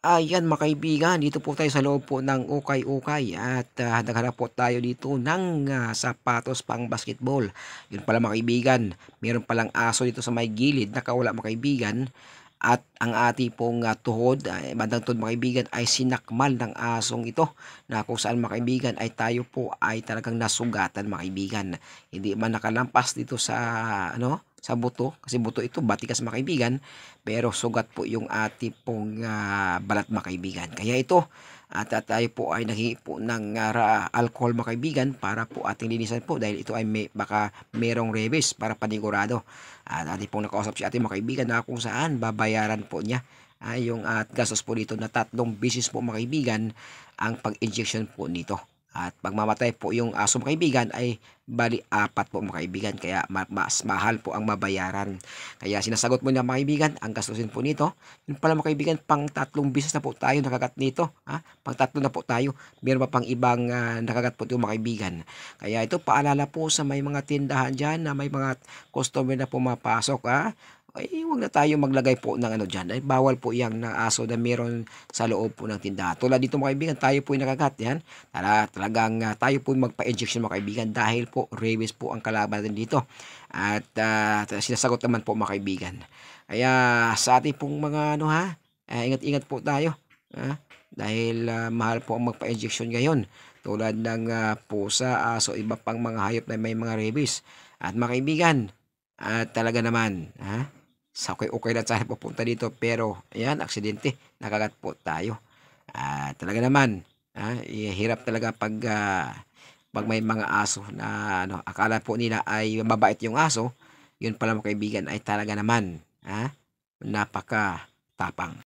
Ayan mga kaibigan, dito po tayo sa loob po ng ukay-ukay at uh, naghanap po tayo dito ng uh, sapatos pang basketball. Yun pala mga kaibigan, meron palang aso dito sa may gilid, nakawala mga kaibigan. At ang ating pong uh, tuhod, uh, bandang tuhod mga kaibigan, ay sinakmal ng asong ito na kung saan mga kaibigan ay tayo po ay talagang nasugatan mga kaibigan. Hindi man nakalampas dito sa ano sa buto kasi buto ito batikas makaibigan pero sugat po yung ating pong uh, balat makaibigan kaya ito at uh, tayo po ay naghingi po ng uh, alcohol makaibigan para po ating linisan po dahil ito ay may, baka merong rebis para panigurado at uh, ating pong nakausap si ating makaibigan na kung saan babayaran po niya ay uh, yung at uh, gastos po dito na tatlong business po makaibigan ang pag-injection po nito at pagmamatay po yung aso mga kaibigan ay bali apat po mga kaibigan kaya mas mahal po ang mabayaran. Kaya sinasagot mo niya mga kaibigan ang gastusin po nito. Yun pala mga kaibigan pang tatlong bisis na po tayo nakagat nito. Ha? Pang tatlo na po tayo. Meron pa pang ibang uh, nakagat po ito mga kaibigan. Kaya ito paalala po sa may mga tindahan dyan na may mga customer na pumapasok. Ha? ay huwag na tayo maglagay po ng ano dyan. Ay, bawal po yung na aso na meron sa loob po ng tindahan. Tulad dito mga kaibigan, tayo po yung nakagat yan. Tala, talagang uh, tayo po yung magpa-injection mga kaibigan dahil po rabies po ang kalaban dito. At uh, sinasagot naman po mga kaibigan. Kaya sa ating pong mga ano ha, ah, ingat-ingat uh, po tayo. Ha? Dahil uh, mahal po ang magpa-injection ngayon. Tulad ng uh, pusa, aso, iba pang mga hayop na may mga rabies. At mga kaibigan, at talaga naman, ha? sa okay okay lang sana papunta dito pero ayan aksidente nakagat po tayo ah, talaga naman ah, eh, hirap talaga pag ah, pag may mga aso na ano akala po nila ay mabait yung aso yun pala mga kaibigan ay talaga naman ah, napaka tapang